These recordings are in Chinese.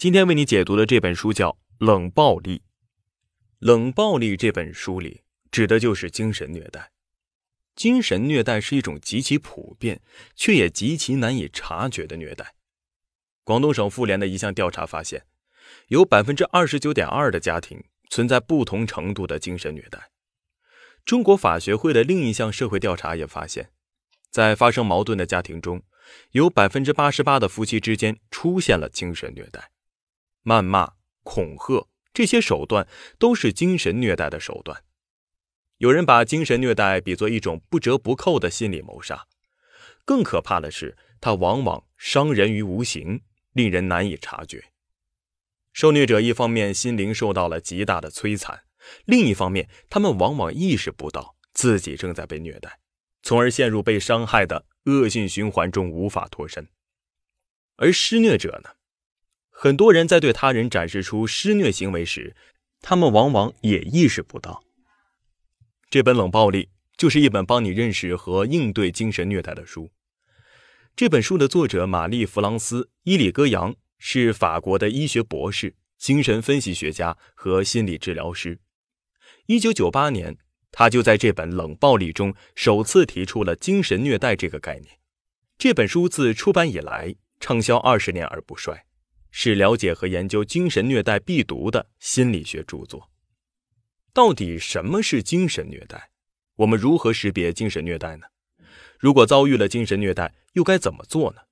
今天为你解读的这本书叫《冷暴力》。《冷暴力》这本书里指的就是精神虐待。精神虐待是一种极其普遍却也极其难以察觉的虐待。广东省妇联的一项调查发现，有百分之二十九点二的家庭存在不同程度的精神虐待。中国法学会的另一项社会调查也发现，在发生矛盾的家庭中，有百分之八十八的夫妻之间出现了精神虐待。谩骂、恐吓这些手段都是精神虐待的手段。有人把精神虐待比作一种不折不扣的心理谋杀。更可怕的是，它往往伤人于无形，令人难以察觉。受虐者一方面心灵受到了极大的摧残，另一方面他们往往意识不到自己正在被虐待，从而陷入被伤害的恶性循环中，无法脱身。而施虐者呢？很多人在对他人展示出施虐行为时，他们往往也意识不到。这本《冷暴力》就是一本帮你认识和应对精神虐待的书。这本书的作者玛丽·弗朗斯·伊里戈扬是法国的医学博士、精神分析学家和心理治疗师。一九九八年，他就在这本《冷暴力》中首次提出了“精神虐待”这个概念。这本书自出版以来畅销二十年而不衰。是了解和研究精神虐待必读的心理学著作。到底什么是精神虐待？我们如何识别精神虐待呢？如果遭遇了精神虐待，又该怎么做呢？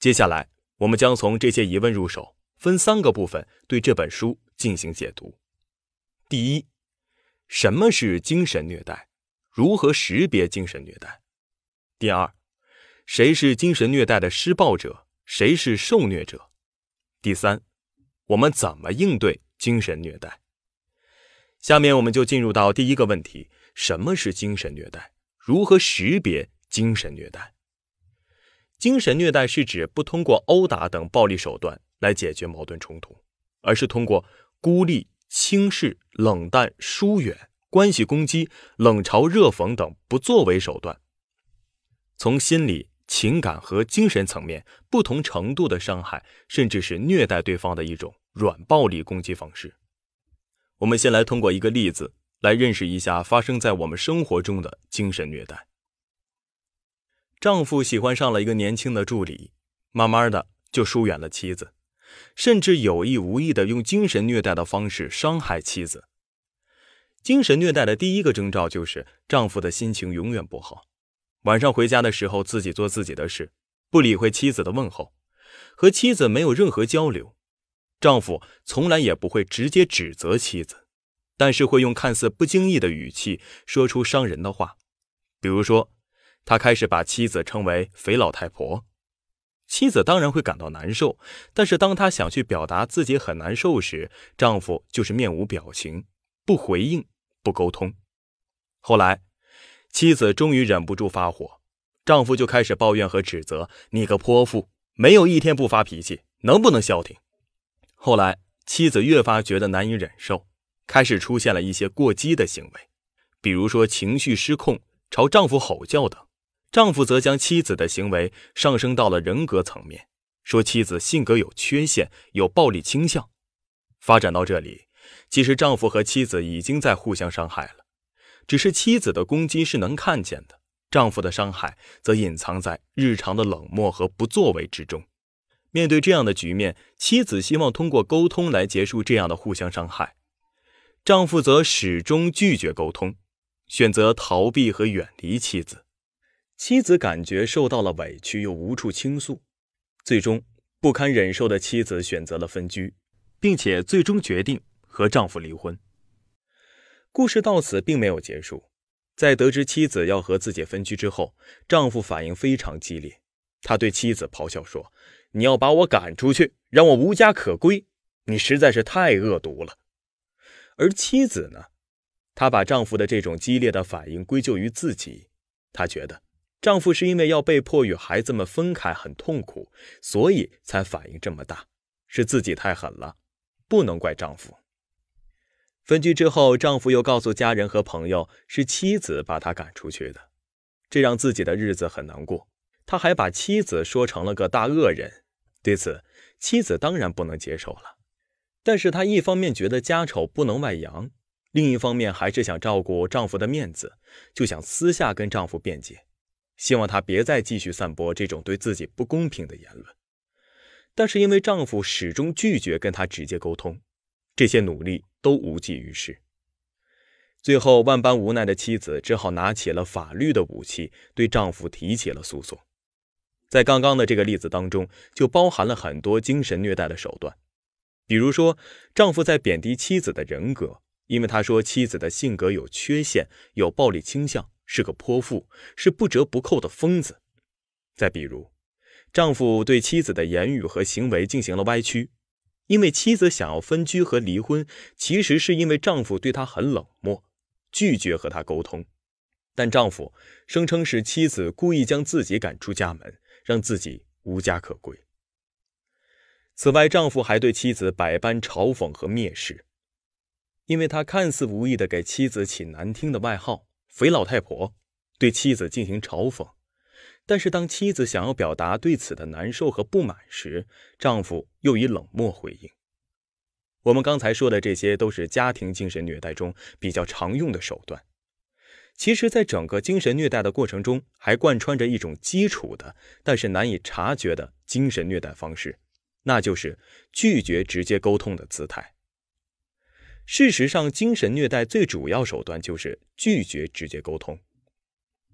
接下来，我们将从这些疑问入手，分三个部分对这本书进行解读。第一，什么是精神虐待？如何识别精神虐待？第二，谁是精神虐待的施暴者？谁是受虐者？第三，我们怎么应对精神虐待？下面我们就进入到第一个问题：什么是精神虐待？如何识别精神虐待？精神虐待是指不通过殴打等暴力手段来解决矛盾冲突，而是通过孤立、轻视、冷淡、疏远、关系攻击、冷嘲热讽等不作为手段，从心理、情感和精神层面不同程度的伤害，甚至是虐待对方的一种软暴力攻击方式。我们先来通过一个例子来认识一下发生在我们生活中的精神虐待。丈夫喜欢上了一个年轻的助理，慢慢的就疏远了妻子，甚至有意无意的用精神虐待的方式伤害妻子。精神虐待的第一个征兆就是丈夫的心情永远不好。晚上回家的时候，自己做自己的事，不理会妻子的问候，和妻子没有任何交流。丈夫从来也不会直接指责妻子，但是会用看似不经意的语气说出伤人的话。比如说，他开始把妻子称为“肥老太婆”，妻子当然会感到难受。但是当他想去表达自己很难受时，丈夫就是面无表情，不回应，不沟通。后来。妻子终于忍不住发火，丈夫就开始抱怨和指责：“你个泼妇，没有一天不发脾气，能不能消停？”后来，妻子越发觉得难以忍受，开始出现了一些过激的行为，比如说情绪失控，朝丈夫吼叫等。丈夫则将妻子的行为上升到了人格层面，说妻子性格有缺陷，有暴力倾向。发展到这里，其实丈夫和妻子已经在互相伤害了。只是妻子的攻击是能看见的，丈夫的伤害则隐藏在日常的冷漠和不作为之中。面对这样的局面，妻子希望通过沟通来结束这样的互相伤害，丈夫则始终拒绝沟通，选择逃避和远离妻子。妻子感觉受到了委屈又无处倾诉，最终不堪忍受的妻子选择了分居，并且最终决定和丈夫离婚。故事到此并没有结束，在得知妻子要和自己分居之后，丈夫反应非常激烈，他对妻子咆哮说：“你要把我赶出去，让我无家可归，你实在是太恶毒了。”而妻子呢，她把丈夫的这种激烈的反应归咎于自己，她觉得丈夫是因为要被迫与孩子们分开很痛苦，所以才反应这么大，是自己太狠了，不能怪丈夫。分居之后，丈夫又告诉家人和朋友是妻子把他赶出去的，这让自己的日子很难过。他还把妻子说成了个大恶人，对此，妻子当然不能接受了。但是她一方面觉得家丑不能外扬，另一方面还是想照顾丈夫的面子，就想私下跟丈夫辩解，希望他别再继续散播这种对自己不公平的言论。但是因为丈夫始终拒绝跟她直接沟通，这些努力。都无济于事。最后，万般无奈的妻子只好拿起了法律的武器，对丈夫提起了诉讼。在刚刚的这个例子当中，就包含了很多精神虐待的手段，比如说，丈夫在贬低妻子的人格，因为他说妻子的性格有缺陷，有暴力倾向，是个泼妇，是不折不扣的疯子。再比如，丈夫对妻子的言语和行为进行了歪曲。因为妻子想要分居和离婚，其实是因为丈夫对她很冷漠，拒绝和她沟通。但丈夫声称是妻子故意将自己赶出家门，让自己无家可归。此外，丈夫还对妻子百般嘲讽和蔑视，因为他看似无意的给妻子起难听的外号“肥老太婆”，对妻子进行嘲讽。但是，当妻子想要表达对此的难受和不满时，丈夫又以冷漠回应。我们刚才说的这些都是家庭精神虐待中比较常用的手段。其实，在整个精神虐待的过程中，还贯穿着一种基础的、但是难以察觉的精神虐待方式，那就是拒绝直接沟通的姿态。事实上，精神虐待最主要手段就是拒绝直接沟通。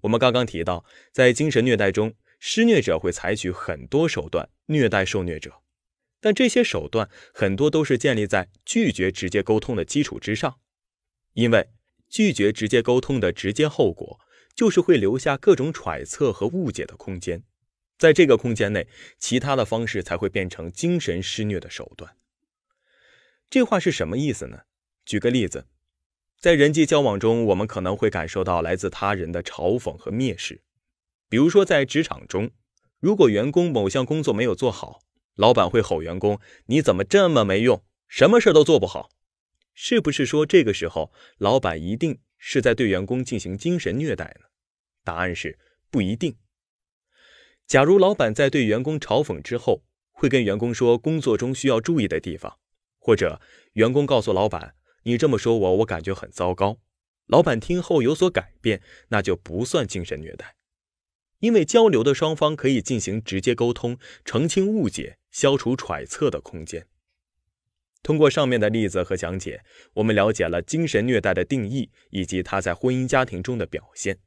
我们刚刚提到，在精神虐待中，施虐者会采取很多手段虐待受虐者，但这些手段很多都是建立在拒绝直接沟通的基础之上，因为拒绝直接沟通的直接后果就是会留下各种揣测和误解的空间，在这个空间内，其他的方式才会变成精神施虐的手段。这话是什么意思呢？举个例子。在人际交往中，我们可能会感受到来自他人的嘲讽和蔑视，比如说在职场中，如果员工某项工作没有做好，老板会吼员工：“你怎么这么没用，什么事儿都做不好？”是不是说这个时候老板一定是在对员工进行精神虐待呢？答案是不一定。假如老板在对员工嘲讽之后，会跟员工说工作中需要注意的地方，或者员工告诉老板。你这么说我，我感觉很糟糕。老板听后有所改变，那就不算精神虐待，因为交流的双方可以进行直接沟通，澄清误解，消除揣测的空间。通过上面的例子和讲解，我们了解了精神虐待的定义以及它在婚姻家庭中的表现。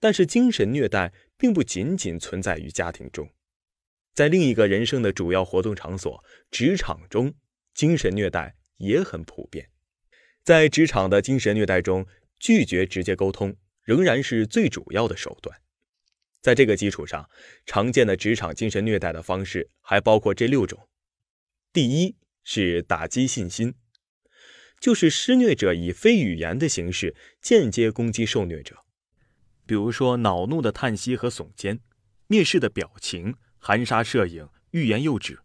但是，精神虐待并不仅仅存在于家庭中，在另一个人生的主要活动场所——职场中，精神虐待也很普遍。在职场的精神虐待中，拒绝直接沟通仍然是最主要的手段。在这个基础上，常见的职场精神虐待的方式还包括这六种：第一是打击信心，就是施虐者以非语言的形式间接攻击受虐者，比如说恼怒的叹息和耸肩、蔑视的表情、含沙射影、欲言又止、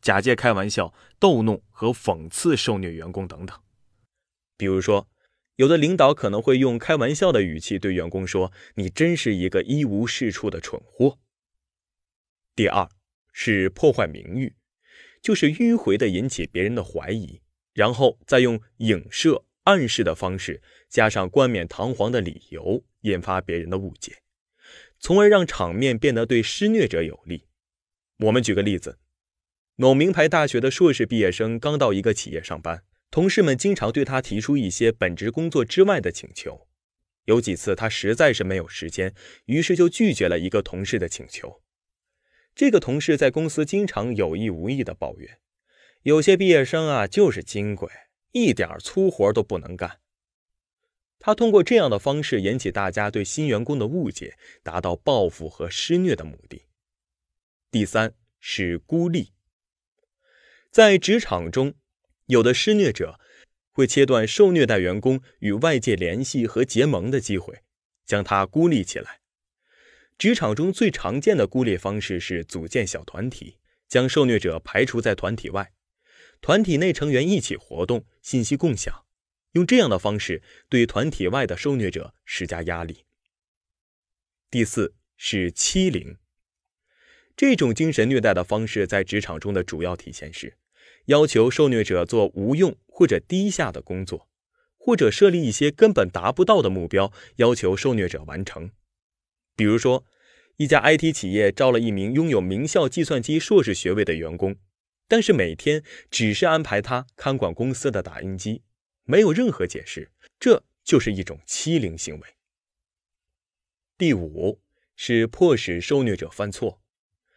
假借开玩笑、逗弄和讽刺受虐员工等等。比如说，有的领导可能会用开玩笑的语气对员工说：“你真是一个一无是处的蠢货。”第二是破坏名誉，就是迂回的引起别人的怀疑，然后再用影射、暗示的方式，加上冠冕堂皇的理由，引发别人的误解，从而让场面变得对施虐者有利。我们举个例子：某名牌大学的硕士毕业生刚到一个企业上班。同事们经常对他提出一些本职工作之外的请求，有几次他实在是没有时间，于是就拒绝了一个同事的请求。这个同事在公司经常有意无意的抱怨，有些毕业生啊就是金贵，一点粗活都不能干。他通过这样的方式引起大家对新员工的误解，达到报复和施虐的目的。第三是孤立，在职场中。有的施虐者会切断受虐待员工与外界联系和结盟的机会，将他孤立起来。职场中最常见的孤立方式是组建小团体，将受虐者排除在团体外，团体内成员一起活动、信息共享，用这样的方式对团体外的受虐者施加压力。第四是欺凌，这种精神虐待的方式在职场中的主要体现是。要求受虐者做无用或者低下的工作，或者设立一些根本达不到的目标，要求受虐者完成。比如说，一家 IT 企业招了一名拥有名校计算机硕士学位的员工，但是每天只是安排他看管公司的打印机，没有任何解释，这就是一种欺凌行为。第五是迫使受虐者犯错，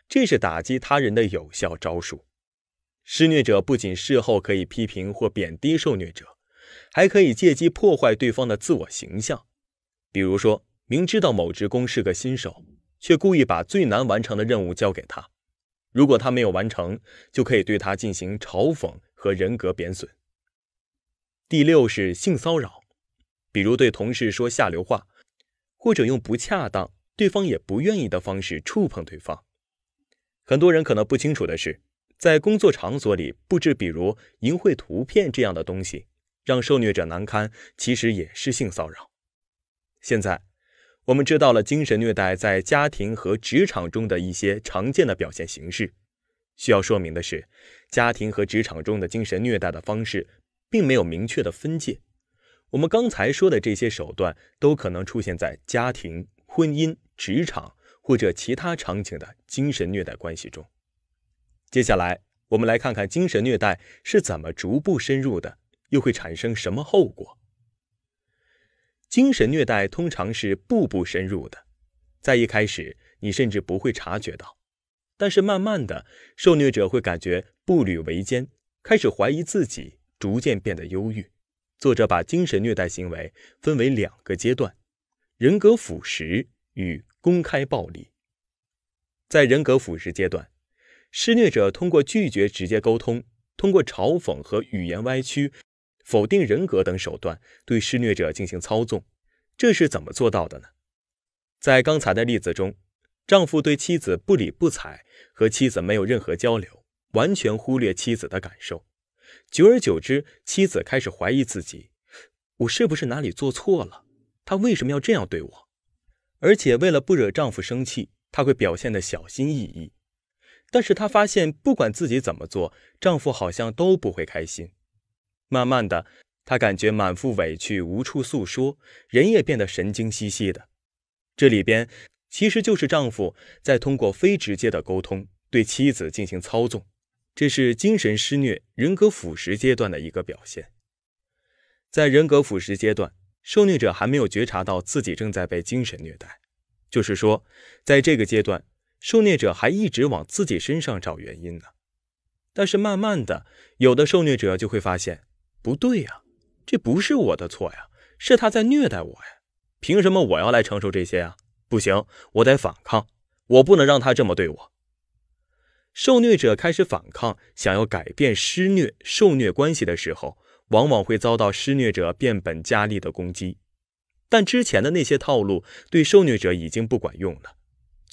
这是打击他人的有效招数。施虐者不仅事后可以批评或贬低受虐者，还可以借机破坏对方的自我形象。比如说，明知道某职工是个新手，却故意把最难完成的任务交给他，如果他没有完成，就可以对他进行嘲讽和人格贬损。第六是性骚扰，比如对同事说下流话，或者用不恰当、对方也不愿意的方式触碰对方。很多人可能不清楚的是。在工作场所里布置，比如淫秽图片这样的东西，让受虐者难堪，其实也是性骚扰。现在，我们知道了精神虐待在家庭和职场中的一些常见的表现形式。需要说明的是，家庭和职场中的精神虐待的方式，并没有明确的分界。我们刚才说的这些手段，都可能出现在家庭、婚姻、职场或者其他场景的精神虐待关系中。接下来，我们来看看精神虐待是怎么逐步深入的，又会产生什么后果。精神虐待通常是步步深入的，在一开始你甚至不会察觉到，但是慢慢的，受虐者会感觉步履维艰，开始怀疑自己，逐渐变得忧郁。作者把精神虐待行为分为两个阶段：人格腐蚀与公开暴力。在人格腐蚀阶段。施虐者通过拒绝直接沟通，通过嘲讽和语言歪曲、否定人格等手段对施虐者进行操纵，这是怎么做到的呢？在刚才的例子中，丈夫对妻子不理不睬，和妻子没有任何交流，完全忽略妻子的感受。久而久之，妻子开始怀疑自己：我是不是哪里做错了？他为什么要这样对我？而且，为了不惹丈夫生气，她会表现得小心翼翼。但是她发现，不管自己怎么做，丈夫好像都不会开心。慢慢的，她感觉满腹委屈无处诉说，人也变得神经兮兮的。这里边其实就是丈夫在通过非直接的沟通对妻子进行操纵，这是精神施虐、人格腐蚀阶段的一个表现。在人格腐蚀阶段，受虐者还没有觉察到自己正在被精神虐待，就是说，在这个阶段。受虐者还一直往自己身上找原因呢，但是慢慢的，有的受虐者就会发现，不对呀，这不是我的错呀，是他在虐待我呀，凭什么我要来承受这些啊？不行，我得反抗，我不能让他这么对我。受虐者开始反抗，想要改变施虐受虐关系的时候，往往会遭到施虐者变本加厉的攻击，但之前的那些套路对受虐者已经不管用了。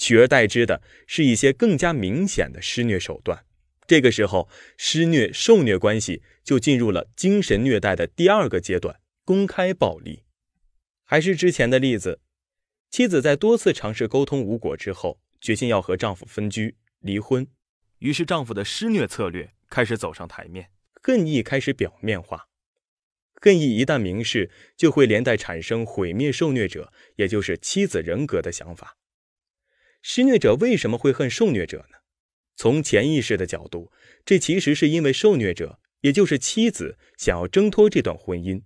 取而代之的是一些更加明显的施虐手段，这个时候施虐受虐关系就进入了精神虐待的第二个阶段——公开暴力。还是之前的例子，妻子在多次尝试沟通无果之后，决心要和丈夫分居离婚，于是丈夫的施虐策略开始走上台面，恨意开始表面化。恨意一旦明示，就会连带产生毁灭受虐者，也就是妻子人格的想法。施虐者为什么会恨受虐者呢？从潜意识的角度，这其实是因为受虐者，也就是妻子，想要挣脱这段婚姻，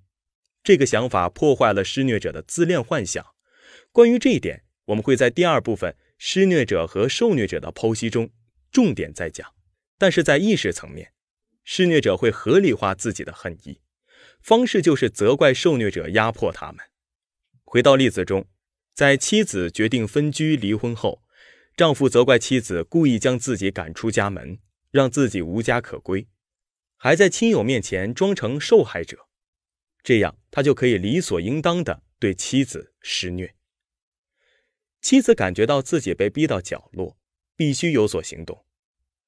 这个想法破坏了施虐者的自恋幻想。关于这一点，我们会在第二部分施虐者和受虐者的剖析中重点再讲。但是在意识层面，施虐者会合理化自己的恨意，方式就是责怪受虐者压迫他们。回到例子中，在妻子决定分居离婚后，丈夫责怪妻子故意将自己赶出家门，让自己无家可归，还在亲友面前装成受害者，这样他就可以理所应当的对妻子施虐。妻子感觉到自己被逼到角落，必须有所行动，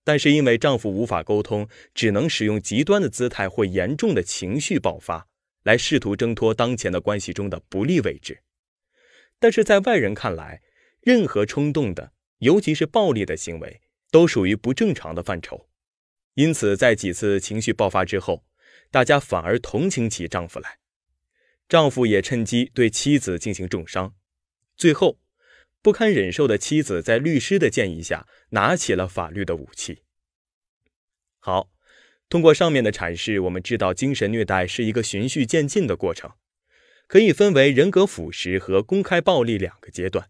但是因为丈夫无法沟通，只能使用极端的姿态或严重的情绪爆发来试图挣脱当前的关系中的不利位置。但是在外人看来，任何冲动的。尤其是暴力的行为，都属于不正常的范畴。因此，在几次情绪爆发之后，大家反而同情起丈夫来，丈夫也趁机对妻子进行重伤。最后，不堪忍受的妻子在律师的建议下，拿起了法律的武器。好，通过上面的阐释，我们知道，精神虐待是一个循序渐进的过程，可以分为人格腐蚀和公开暴力两个阶段。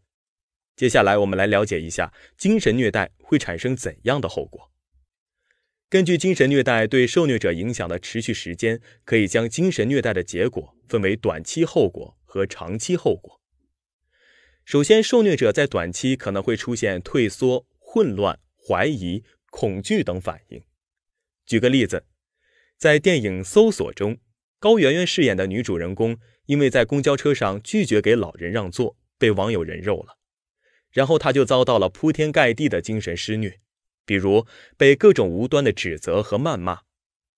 接下来，我们来了解一下精神虐待会产生怎样的后果。根据精神虐待对受虐者影响的持续时间，可以将精神虐待的结果分为短期后果和长期后果。首先，受虐者在短期可能会出现退缩、混乱、怀疑、恐惧等反应。举个例子，在电影《搜索》中，高圆圆饰演的女主人公因为在公交车上拒绝给老人让座，被网友人肉了。然后他就遭到了铺天盖地的精神施虐，比如被各种无端的指责和谩骂，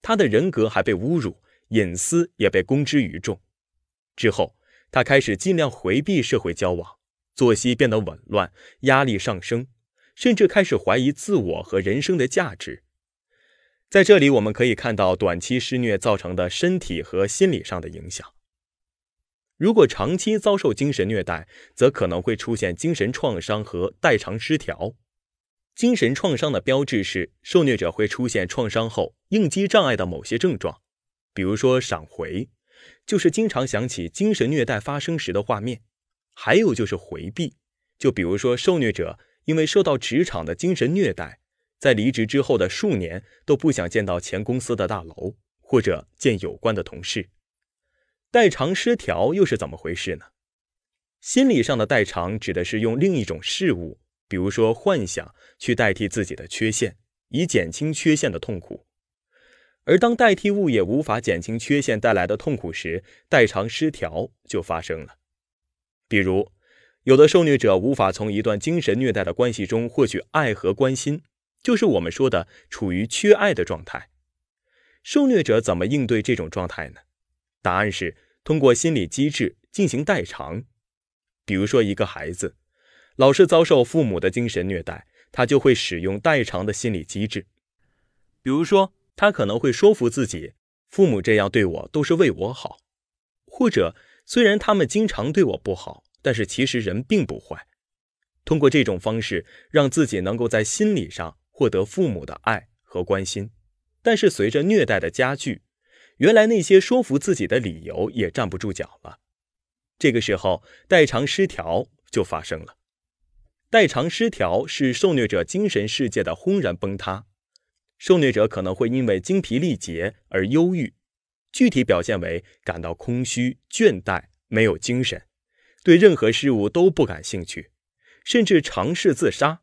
他的人格还被侮辱，隐私也被公之于众。之后，他开始尽量回避社会交往，作息变得紊乱，压力上升，甚至开始怀疑自我和人生的价值。在这里，我们可以看到短期施虐造成的身体和心理上的影响。如果长期遭受精神虐待，则可能会出现精神创伤和代偿失调。精神创伤的标志是受虐者会出现创伤后应激障碍的某些症状，比如说闪回，就是经常想起精神虐待发生时的画面；还有就是回避，就比如说受虐者因为受到职场的精神虐待，在离职之后的数年都不想见到前公司的大楼或者见有关的同事。代偿失调又是怎么回事呢？心理上的代偿指的是用另一种事物，比如说幻想，去代替自己的缺陷，以减轻缺陷的痛苦。而当代替物也无法减轻缺陷带来的痛苦时，代偿失调就发生了。比如，有的受虐者无法从一段精神虐待的关系中获取爱和关心，就是我们说的处于缺爱的状态。受虐者怎么应对这种状态呢？答案是。通过心理机制进行代偿，比如说一个孩子老是遭受父母的精神虐待，他就会使用代偿的心理机制，比如说他可能会说服自己，父母这样对我都是为我好，或者虽然他们经常对我不好，但是其实人并不坏。通过这种方式，让自己能够在心理上获得父母的爱和关心，但是随着虐待的加剧。原来那些说服自己的理由也站不住脚了，这个时候代偿失调就发生了。代偿失调是受虐者精神世界的轰然崩塌，受虐者可能会因为精疲力竭而忧郁，具体表现为感到空虚、倦怠、没有精神，对任何事物都不感兴趣，甚至尝试自杀。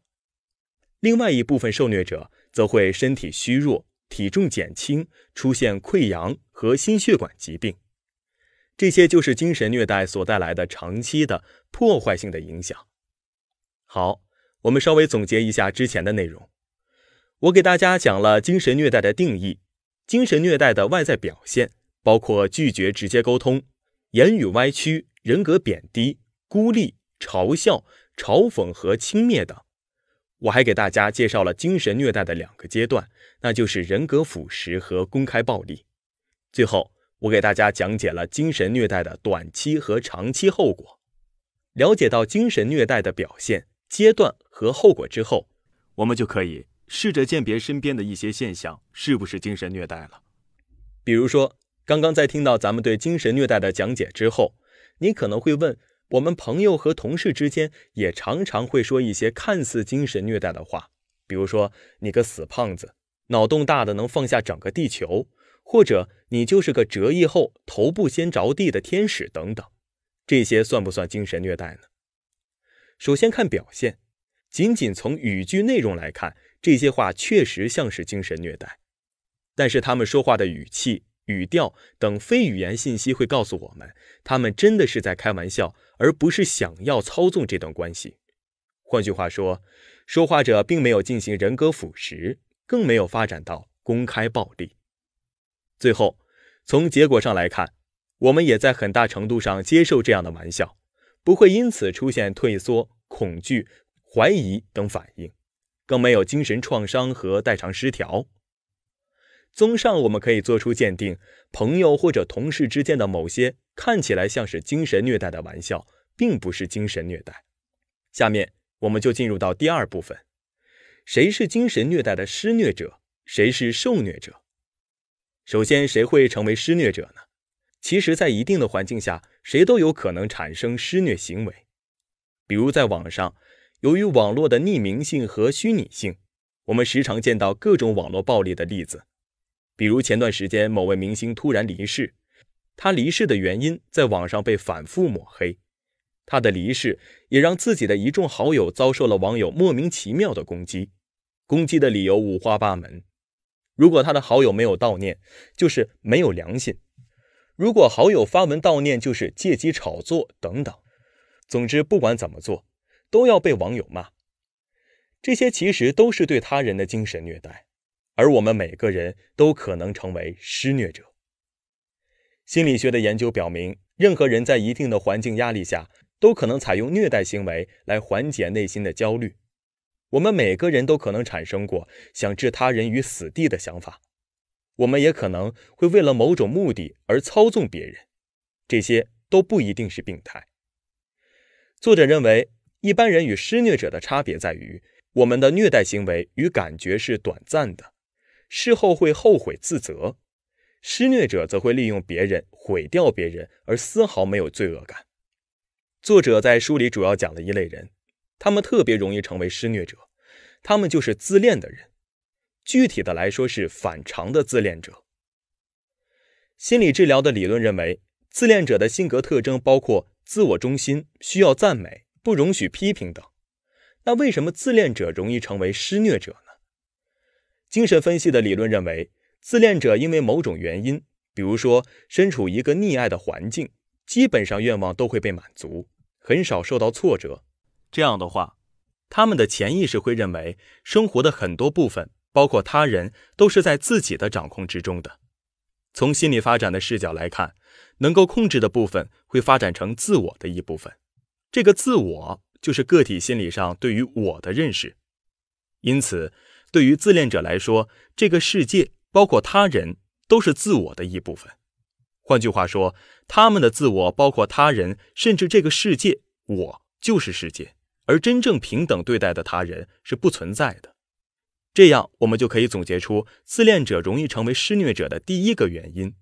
另外一部分受虐者则会身体虚弱。体重减轻，出现溃疡和心血管疾病，这些就是精神虐待所带来的长期的破坏性的影响。好，我们稍微总结一下之前的内容。我给大家讲了精神虐待的定义，精神虐待的外在表现包括拒绝直接沟通、言语歪曲、人格贬低、孤立、嘲笑、嘲讽和轻蔑等。我还给大家介绍了精神虐待的两个阶段，那就是人格腐蚀和公开暴力。最后，我给大家讲解了精神虐待的短期和长期后果。了解到精神虐待的表现、阶段和后果之后，我们就可以试着鉴别身边的一些现象是不是精神虐待了。比如说，刚刚在听到咱们对精神虐待的讲解之后，你可能会问。我们朋友和同事之间也常常会说一些看似精神虐待的话，比如说“你个死胖子”，“脑洞大的能放下整个地球”，或者“你就是个折翼后头部先着地的天使”等等。这些算不算精神虐待呢？首先看表现，仅仅从语句内容来看，这些话确实像是精神虐待。但是他们说话的语气。语调等非语言信息会告诉我们，他们真的是在开玩笑，而不是想要操纵这段关系。换句话说，说话者并没有进行人格腐蚀，更没有发展到公开暴力。最后，从结果上来看，我们也在很大程度上接受这样的玩笑，不会因此出现退缩、恐惧、怀疑等反应，更没有精神创伤和代偿失调。综上，我们可以做出鉴定：朋友或者同事之间的某些看起来像是精神虐待的玩笑，并不是精神虐待。下面，我们就进入到第二部分：谁是精神虐待的施虐者，谁是受虐者？首先，谁会成为施虐者呢？其实，在一定的环境下，谁都有可能产生施虐行为。比如，在网上，由于网络的匿名性和虚拟性，我们时常见到各种网络暴力的例子。比如前段时间某位明星突然离世，他离世的原因在网上被反复抹黑，他的离世也让自己的一众好友遭受了网友莫名其妙的攻击，攻击的理由五花八门。如果他的好友没有悼念，就是没有良心；如果好友发文悼念，就是借机炒作等等。总之，不管怎么做，都要被网友骂。这些其实都是对他人的精神虐待。而我们每个人都可能成为施虐者。心理学的研究表明，任何人在一定的环境压力下，都可能采用虐待行为来缓解内心的焦虑。我们每个人都可能产生过想置他人于死地的想法，我们也可能会为了某种目的而操纵别人。这些都不一定是病态。作者认为，一般人与施虐者的差别在于，我们的虐待行为与感觉是短暂的。事后会后悔自责，施虐者则会利用别人毁掉别人，而丝毫没有罪恶感。作者在书里主要讲了一类人，他们特别容易成为施虐者，他们就是自恋的人。具体的来说，是反常的自恋者。心理治疗的理论认为，自恋者的性格特征包括自我中心、需要赞美、不容许批评等。那为什么自恋者容易成为施虐者呢？精神分析的理论认为，自恋者因为某种原因，比如说身处一个溺爱的环境，基本上愿望都会被满足，很少受到挫折。这样的话，他们的潜意识会认为生活的很多部分，包括他人，都是在自己的掌控之中的。从心理发展的视角来看，能够控制的部分会发展成自我的一部分。这个自我就是个体心理上对于“我”的认识。因此。对于自恋者来说，这个世界包括他人都是自我的一部分。换句话说，他们的自我包括他人，甚至这个世界，我就是世界，而真正平等对待的他人是不存在的。这样，我们就可以总结出自恋者容易成为施虐者的第一个原因：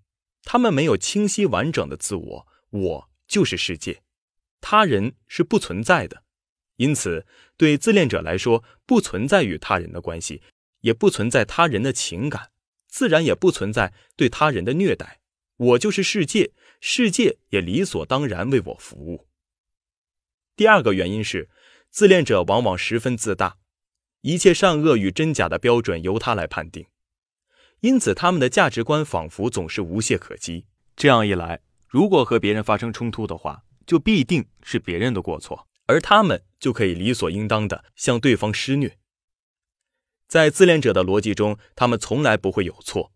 他们没有清晰完整的自我，我就是世界，他人是不存在的。因此，对自恋者来说，不存在与他人的关系，也不存在他人的情感，自然也不存在对他人的虐待。我就是世界，世界也理所当然为我服务。第二个原因是，自恋者往往十分自大，一切善恶与真假的标准由他来判定，因此他们的价值观仿佛总是无懈可击。这样一来，如果和别人发生冲突的话，就必定是别人的过错。而他们就可以理所应当的向对方施虐。在自恋者的逻辑中，他们从来不会有错。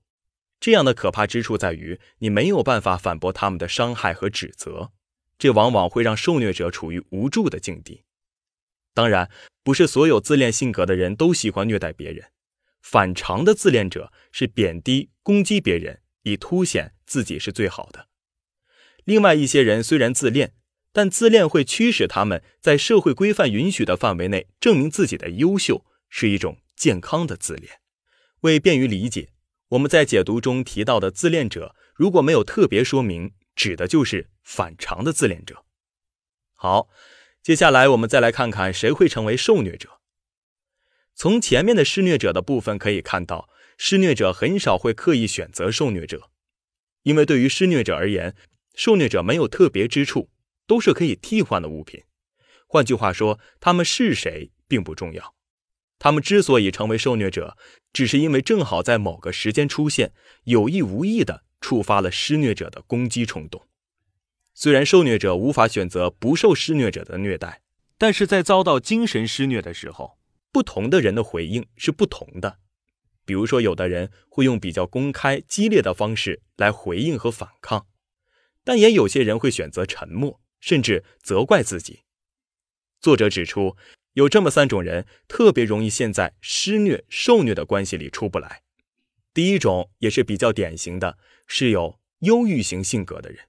这样的可怕之处在于，你没有办法反驳他们的伤害和指责，这往往会让受虐者处于无助的境地。当然，不是所有自恋性格的人都喜欢虐待别人。反常的自恋者是贬低、攻击别人，以凸显自己是最好的。另外一些人虽然自恋。但自恋会驱使他们在社会规范允许的范围内证明自己的优秀，是一种健康的自恋。为便于理解，我们在解读中提到的自恋者，如果没有特别说明，指的就是反常的自恋者。好，接下来我们再来看看谁会成为受虐者。从前面的施虐者的部分可以看到，施虐者很少会刻意选择受虐者，因为对于施虐者而言，受虐者没有特别之处。都是可以替换的物品，换句话说，他们是谁并不重要。他们之所以成为受虐者，只是因为正好在某个时间出现，有意无意地触发了施虐者的攻击冲动。虽然受虐者无法选择不受施虐者的虐待，但是在遭到精神施虐的时候，不同的人的回应是不同的。比如说，有的人会用比较公开、激烈的方式来回应和反抗，但也有些人会选择沉默。甚至责怪自己。作者指出，有这么三种人特别容易陷在施虐受虐的关系里出不来。第一种也是比较典型的是有忧郁型性格的人。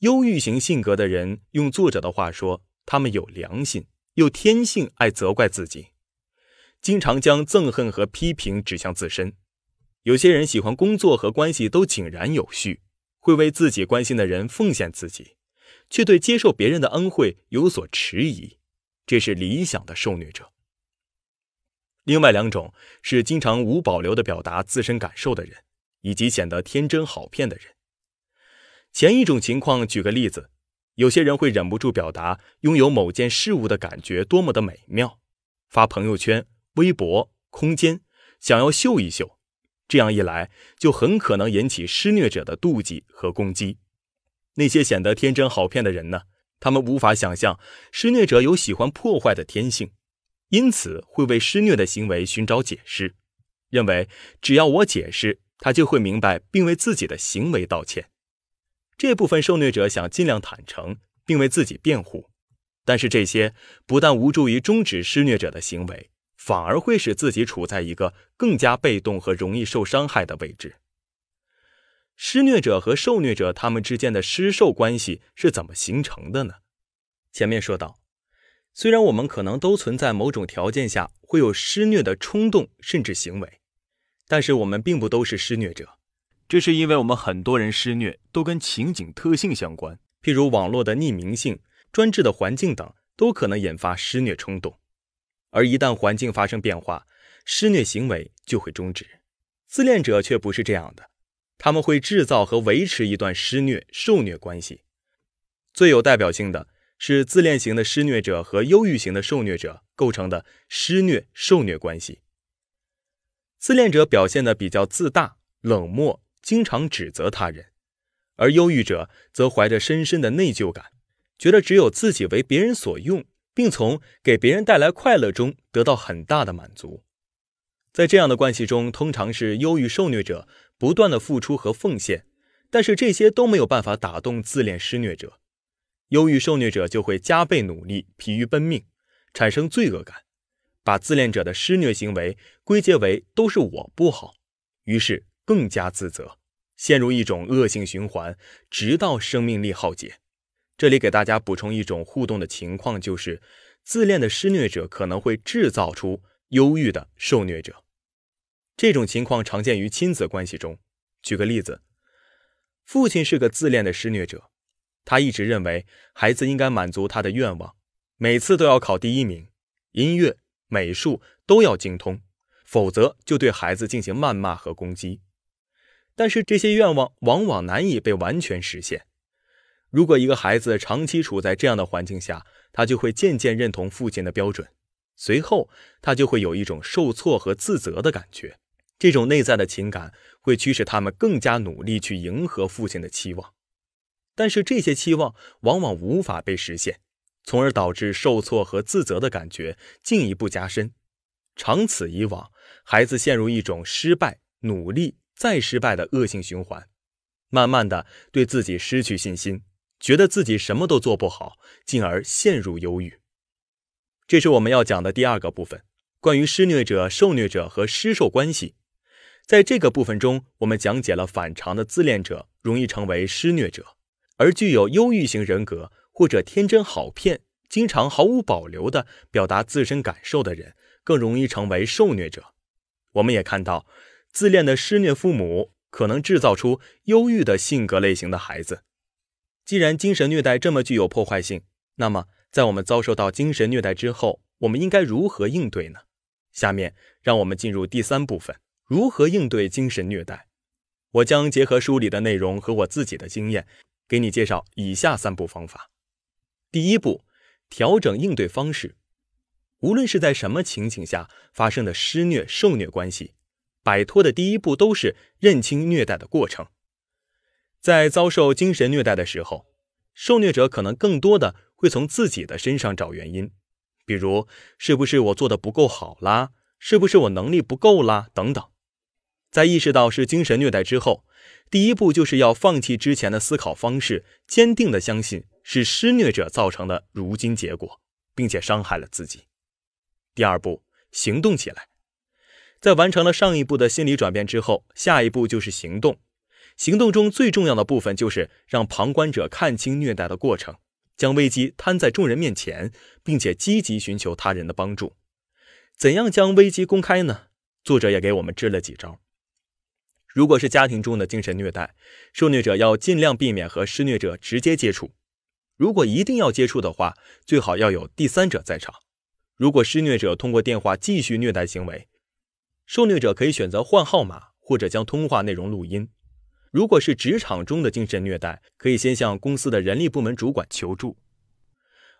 忧郁型性格的人，用作者的话说，他们有良心，又天性爱责怪自己，经常将憎恨和批评指向自身。有些人喜欢工作和关系都井然有序，会为自己关心的人奉献自己。却对接受别人的恩惠有所迟疑，这是理想的受虐者。另外两种是经常无保留的表达自身感受的人，以及显得天真好骗的人。前一种情况，举个例子，有些人会忍不住表达拥有某件事物的感觉多么的美妙，发朋友圈、微博、空间，想要秀一秀。这样一来，就很可能引起施虐者的妒忌和攻击。那些显得天真好骗的人呢？他们无法想象施虐者有喜欢破坏的天性，因此会为施虐的行为寻找解释，认为只要我解释，他就会明白并为自己的行为道歉。这部分受虐者想尽量坦诚并为自己辩护，但是这些不但无助于终止施虐者的行为，反而会使自己处在一个更加被动和容易受伤害的位置。施虐者和受虐者，他们之间的施受关系是怎么形成的呢？前面说到，虽然我们可能都存在某种条件下会有施虐的冲动甚至行为，但是我们并不都是施虐者，这是因为我们很多人施虐都跟情景特性相关，譬如网络的匿名性、专制的环境等，都可能引发施虐冲动，而一旦环境发生变化，施虐行为就会终止。自恋者却不是这样的。他们会制造和维持一段施虐受虐关系，最有代表性的是自恋型的施虐者和忧郁型的受虐者构成的施虐受虐关系。自恋者表现的比较自大、冷漠，经常指责他人；而忧郁者则怀着深深的内疚感，觉得只有自己为别人所用，并从给别人带来快乐中得到很大的满足。在这样的关系中，通常是忧郁受虐者。不断的付出和奉献，但是这些都没有办法打动自恋施虐者，忧郁受虐者就会加倍努力，疲于奔命，产生罪恶感，把自恋者的施虐行为归结为都是我不好，于是更加自责，陷入一种恶性循环，直到生命力耗竭。这里给大家补充一种互动的情况，就是自恋的施虐者可能会制造出忧郁的受虐者。这种情况常见于亲子关系中。举个例子，父亲是个自恋的施虐者，他一直认为孩子应该满足他的愿望，每次都要考第一名，音乐、美术都要精通，否则就对孩子进行谩骂和攻击。但是这些愿望往往难以被完全实现。如果一个孩子长期处在这样的环境下，他就会渐渐认同父亲的标准，随后他就会有一种受挫和自责的感觉。这种内在的情感会驱使他们更加努力去迎合父亲的期望，但是这些期望往往无法被实现，从而导致受挫和自责的感觉进一步加深。长此以往，孩子陷入一种失败、努力再失败的恶性循环，慢慢的对自己失去信心，觉得自己什么都做不好，进而陷入忧郁。这是我们要讲的第二个部分，关于施虐者、受虐者和施受关系。在这个部分中，我们讲解了反常的自恋者容易成为施虐者，而具有忧郁型人格或者天真好骗、经常毫无保留地表达自身感受的人更容易成为受虐者。我们也看到，自恋的施虐父母可能制造出忧郁的性格类型的孩子。既然精神虐待这么具有破坏性，那么在我们遭受到精神虐待之后，我们应该如何应对呢？下面让我们进入第三部分。如何应对精神虐待？我将结合书里的内容和我自己的经验，给你介绍以下三步方法。第一步，调整应对方式。无论是在什么情景下发生的施虐受虐关系，摆脱的第一步都是认清虐待的过程。在遭受精神虐待的时候，受虐者可能更多的会从自己的身上找原因，比如是不是我做的不够好啦，是不是我能力不够啦，等等。在意识到是精神虐待之后，第一步就是要放弃之前的思考方式，坚定的相信是施虐者造成的如今结果，并且伤害了自己。第二步，行动起来。在完成了上一步的心理转变之后，下一步就是行动。行动中最重要的部分就是让旁观者看清虐待的过程，将危机摊在众人面前，并且积极寻求他人的帮助。怎样将危机公开呢？作者也给我们支了几招。如果是家庭中的精神虐待，受虐者要尽量避免和施虐者直接接触。如果一定要接触的话，最好要有第三者在场。如果施虐者通过电话继续虐待行为，受虐者可以选择换号码或者将通话内容录音。如果是职场中的精神虐待，可以先向公司的人力部门主管求助。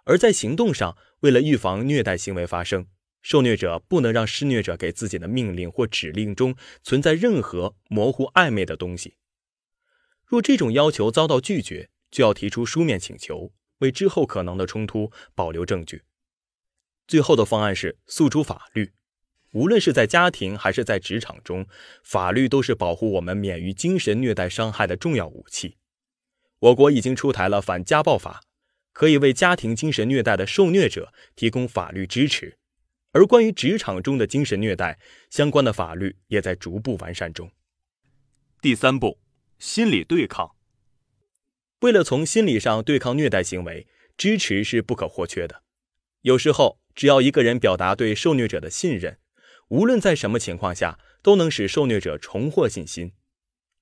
而在行动上，为了预防虐待行为发生。受虐者不能让施虐者给自己的命令或指令中存在任何模糊暧昧的东西。若这种要求遭到拒绝，就要提出书面请求，为之后可能的冲突保留证据。最后的方案是诉诸法律。无论是在家庭还是在职场中，法律都是保护我们免于精神虐待伤害的重要武器。我国已经出台了反家暴法，可以为家庭精神虐待的受虐者提供法律支持。而关于职场中的精神虐待相关的法律也在逐步完善中。第三步，心理对抗。为了从心理上对抗虐待行为，支持是不可或缺的。有时候，只要一个人表达对受虐者的信任，无论在什么情况下，都能使受虐者重获信心。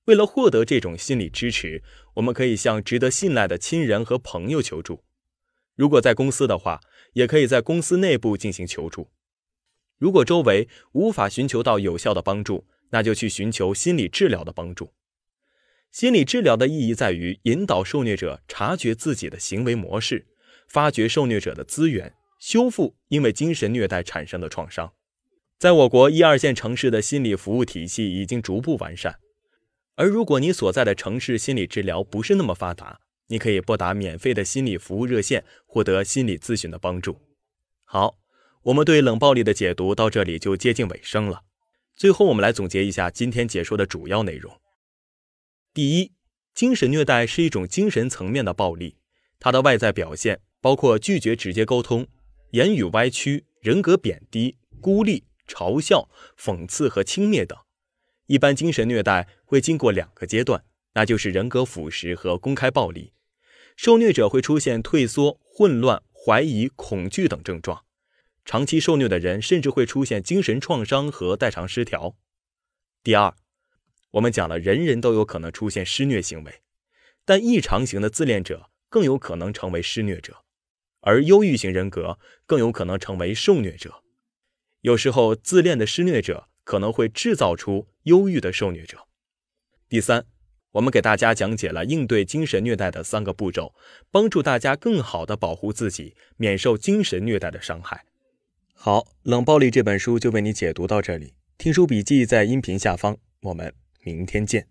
为了获得这种心理支持，我们可以向值得信赖的亲人和朋友求助。如果在公司的话，也可以在公司内部进行求助。如果周围无法寻求到有效的帮助，那就去寻求心理治疗的帮助。心理治疗的意义在于引导受虐者察觉自己的行为模式，发掘受虐者的资源，修复因为精神虐待产生的创伤。在我国一二线城市的心理服务体系已经逐步完善，而如果你所在的城市心理治疗不是那么发达，你可以拨打免费的心理服务热线，获得心理咨询的帮助。好。我们对冷暴力的解读到这里就接近尾声了。最后，我们来总结一下今天解说的主要内容。第一，精神虐待是一种精神层面的暴力，它的外在表现包括拒绝直接沟通、言语歪曲、人格贬低、孤立、嘲笑、讽刺和轻蔑等。一般精神虐待会经过两个阶段，那就是人格腐蚀和公开暴力。受虐者会出现退缩、混乱、怀疑、恐惧等症状。长期受虐的人甚至会出现精神创伤和代偿失调。第二，我们讲了人人都有可能出现施虐行为，但异常型的自恋者更有可能成为施虐者，而忧郁型人格更有可能成为受虐者。有时候，自恋的施虐者可能会制造出忧郁的受虐者。第三，我们给大家讲解了应对精神虐待的三个步骤，帮助大家更好地保护自己，免受精神虐待的伤害。好，《冷暴力》这本书就为你解读到这里。听书笔记在音频下方，我们明天见。